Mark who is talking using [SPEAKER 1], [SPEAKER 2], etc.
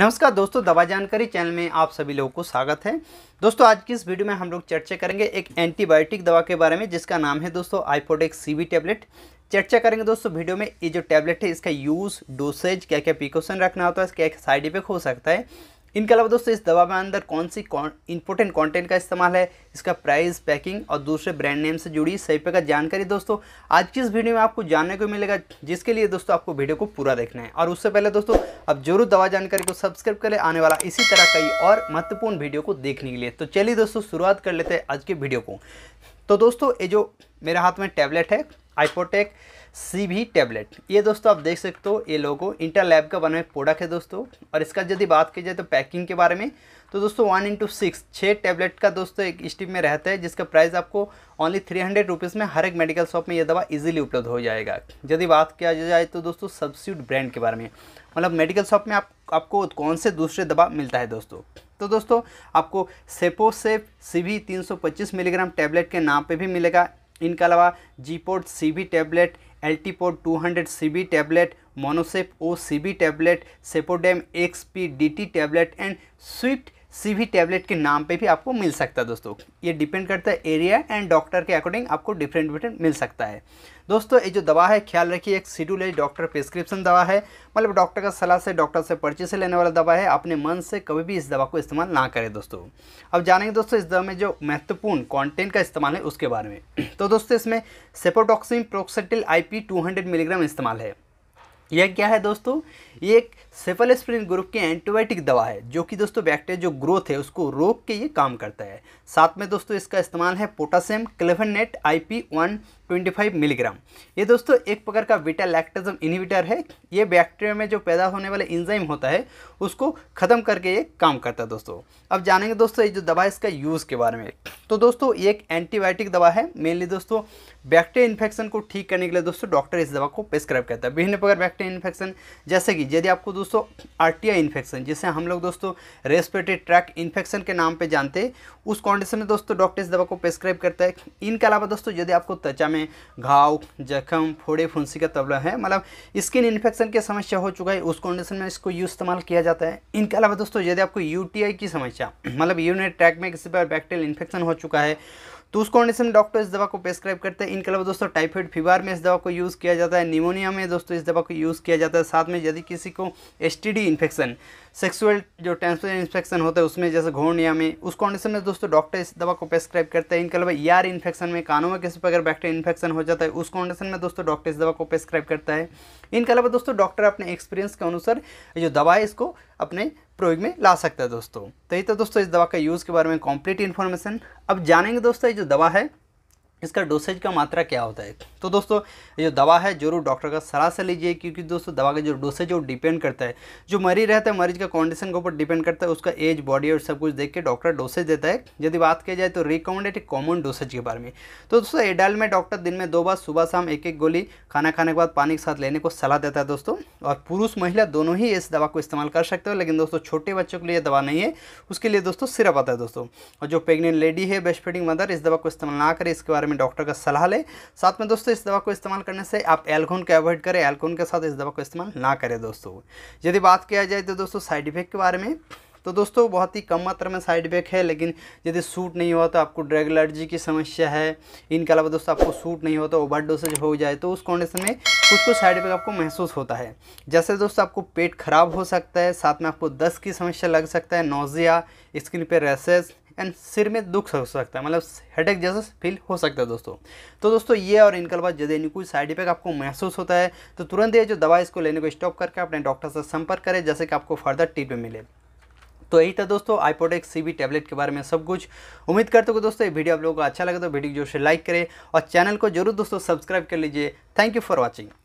[SPEAKER 1] नमस्कार दोस्तों दवा जानकारी चैनल में आप सभी लोगों को स्वागत है दोस्तों आज की इस वीडियो में हम लोग चर्चा करेंगे एक एंटीबायोटिक दवा के बारे में जिसका नाम है दोस्तों सी सीवी टैबलेट चर्चा करेंगे दोस्तों वीडियो में ये जो टैबलेट है इसका यूज़ डोसेज क्या क्या प्रिकॉशन रखना होता है क्या क्या साइड इफेक्ट हो सकता है इनके अलावा दोस्तों इस दवा में अंदर कौन सी इंपॉर्टेंट कंटेंट का इस्तेमाल है इसका प्राइस पैकिंग और दूसरे ब्रांड नेम से जुड़ी सही प्रकार जानकारी दोस्तों आज की इस वीडियो में आपको जानने को मिलेगा जिसके लिए दोस्तों आपको वीडियो को पूरा देखना है और उससे पहले दोस्तों आप जरूर दवा जानकारी को सब्सक्राइब करें आने वाला इसी तरह कई और महत्वपूर्ण वीडियो को देखने के लिए तो चलिए दोस्तों शुरुआत कर लेते हैं आज के वीडियो को तो दोस्तों ये जो मेरे हाथ में टैबलेट है आईपोटेक सी भी टैबलेट ये दोस्तों आप देख सकते हो ये लोगो इंटर लैब का बना हुआ प्रोडक्ट है दोस्तों और इसका यदि बात की जाए तो पैकिंग के बारे में तो दोस्तों वन इंटू सिक्स छः टैबलेट का दोस्तों एक स्टिप में रहता है जिसका प्राइस आपको ओनली थ्री हंड्रेड रुपीज़ में हर एक मेडिकल शॉप में ये दवा इजीली उपलब्ध हो जाएगा यदि बात किया जाए तो दोस्तों सब्सिट्यूट ब्रांड के बारे में मतलब मेडिकल शॉप में आप आपको कौन से दूसरे दवा मिलता है दोस्तों तो दोस्तों आपको सेपोसेप सी भी मिलीग्राम टैबलेट के नाम पर भी मिलेगा इनके अलावा जीपोर्ट C tablet two hundred C B tablet Monocef O C B tablet Cepodem XP D T tablet and Swift C भी टैबलेट के नाम पे भी आपको मिल सकता है दोस्तों ये डिपेंड करता है एरिया एंड डॉक्टर के अकॉर्डिंग आपको डिफरेंट डिफरेंट मिल सकता है दोस्तों ये जो दवा है ख्याल रखिए एक शेड्यूल है डॉक्टर प्रिस्क्रिप्शन दवा है मतलब डॉक्टर का सलाह से डॉक्टर से पर्ची से लेने वाला दवा है अपने मन से कभी भी इस दवा को इस्तेमाल ना करें दोस्तों अब जानेंगे दोस्तों इस दवा में जो महत्वपूर्ण कॉन्टेंट का इस्तेमाल है उसके बारे में तो दोस्तों इसमें सेपोटॉक्सिम प्रोक्सेटिल आई पी मिलीग्राम इस्तेमाल है यह क्या है दोस्तों ये एक स्प्रिन ग्रुप की एंटीबायोटिक दवा है जो कि दोस्तों बैक्टीरिया जो ग्रोथ है उसको रोक के ये काम करता है साथ में दोस्तों इसका इस्तेमाल है potassium clavulanate I P one twenty five milligram ये दोस्तों एक प्रकार का विटा लैक्टोजम इनहिबिटर है ये बैक्टीरिया में जो पैदा होने वाला इंजाइम होता है उसको ख़त्म करके ये काम करता है दोस्तों अब जानेंगे दोस्तों ये जो दवा है इसका यूज़ के बारे में तो दोस्तों ये एक एंटीबायोटिक दवा है मेनली दोस्तों बैक्टीरिया इन्फेक्शन को ठीक करने के लिए दोस्तों डॉक्टर इस दवा को प्रेस्क्राइब करता है विभिन्न प्रकार बैक्टीरिया इन्फेक्शन जैसे कि यदि आपको दोस्तों आई इन्फेक्शन जिसे हम लोग दोस्तों रेस्पिरेटरी ट्रैक इन्फेक्शन के नाम पर जानते हैं उस कंडीशन में दोस्तों डॉक्टर इस दवा को प्रेस्क्राइब करता है इनके अलावा दोस्तों यदि आपको त्वचा में घाव जख्म फोड़े फुंसी का तबला है मतलब स्किन इन्फेक्शन की समस्या हो चुका है उस कंडीशन में इसको यूज इस्तेमाल किया जाता है इनके अलावा दोस्तों यदि आपको यूटीआई की समस्या मतलब यूनिट ट्रैक में किसी पर बैक्टीरियल इन्फेक्शन हो चुका है तो उस कंडीशन में डॉक्टर इस दवा को प्रेस्क्राइब करते हैं इनके अलावा दोस्तों टाइफाइड फीवर में इस दवा को यूज़ किया जाता है निमोनिया में दोस्तों इस दवा को यूज़ किया जाता है साथ में यदि किसी को एस इन्फेक्शन सेक्सुअल जो ट्रांसफर इन्फेक्शन होता है उसमें जैसे घोड़निया में उस कंडीशन में दोस्तों डॉक्टर इस दवा को प्रेस्क्राइब करते हैं इनके अलावा ईआर इन्फेक्शन में कानों में किसी प्रकार बैक्टेरिया इन्फेक्शन हो जाता है उस कंडीशन में दोस्तों डॉक्टर इस दवा को प्रेस्क्राइब करता है इनके अलावा दोस्तों डॉक्टर अपने एक्सपीरियंस के अनुसार जो दवा है इसको अपने प्रयोग में ला सकता है दोस्तों तो ये तो दोस्तों इस दवा का यूज़ के बारे में कॉम्प्लीट इन्फॉर्मेशन अब जानेंगे दोस्तों ये जो दवा है इसका डोसेज का मात्रा क्या होता है तो दोस्तों ये जो दवा है जरूर डॉक्टर का सलाह से लीजिए क्योंकि दोस्तों दवा का जो डोसेज है वो डिपेंड करता है जो मरीज रहता है मरीज का कंडीशन के ऊपर डिपेंड करता है उसका एज बॉडी और सब कुछ देख के डॉक्टर डोसेज देता है यदि बात किया जाए तो रिकमेंडेड कॉमन डोसेज के बारे में तो दोस्तों एडाल में डॉक्टर दिन में दो बार सुबह शाम एक एक गोली खाना खाने के बाद पानी के साथ लेने को सलाह देता है दोस्तों और पुरुष महिला दोनों ही इस दवा को इस्तेमाल कर सकते हो लेकिन दोस्तों छोटे बच्चों के लिए दवा नहीं है उसके लिए दोस्तों सिरप आता है दोस्तों और जो प्रेगनेंट लेडी है ब्रेस्ट फीडिंग मदर इस दवा को इस्तेमाल ना करें इसके बारे में डॉक्टर का सलाह लें साथ में दोस्तों इस दवा को इस्तेमाल करने से आप एल्कोन को अवॉइड करें एल्कोन के साथ इस दवा को इस्तेमाल ना करें दोस्तों यदि बात किया जाए तो दोस्तों साइड इफेक्ट के बारे में तो दोस्तों बहुत ही कम मात्रा में साइड इफेक्ट है लेकिन यदि सूट नहीं हुआ तो आपको ड्रग एलर्जी की समस्या है इनके अलावा दोस्तों आपको सूट नहीं होता तो ओवर डोसेज हो जाए तो उस कंडीशन में कुछ कुछ साइड इफेक्ट आपको महसूस होता है जैसे दोस्तों आपको पेट खराब हो सकता है साथ में आपको दस्त की समस्या लग सकता है नोजिया स्किन पर रैसेस एंड सिर में दुख हो सकता है मतलब हेडेक जैसा फील हो सकता है दोस्तों तो दोस्तों ये और इनकल बाद यदि कोई साइड इफेक्ट आपको महसूस होता है तो तुरंत ये जो दवा इसको लेने को स्टॉप करके अपने डॉक्टर से संपर्क करें जैसे कि आपको फर्दर ट्रीटमेंट मिले तो यही था दोस्तों आईपोटेक सीबी टैबलेट के बारे में सब कुछ उम्मीद करते हो दोस्तों ये वीडियो आप लोगों को अच्छा लगे तो वीडियो जोर से लाइक करें और चैनल को जरूर दोस्तों सब्सक्राइब कर लीजिए थैंक यू फॉर वॉचिंग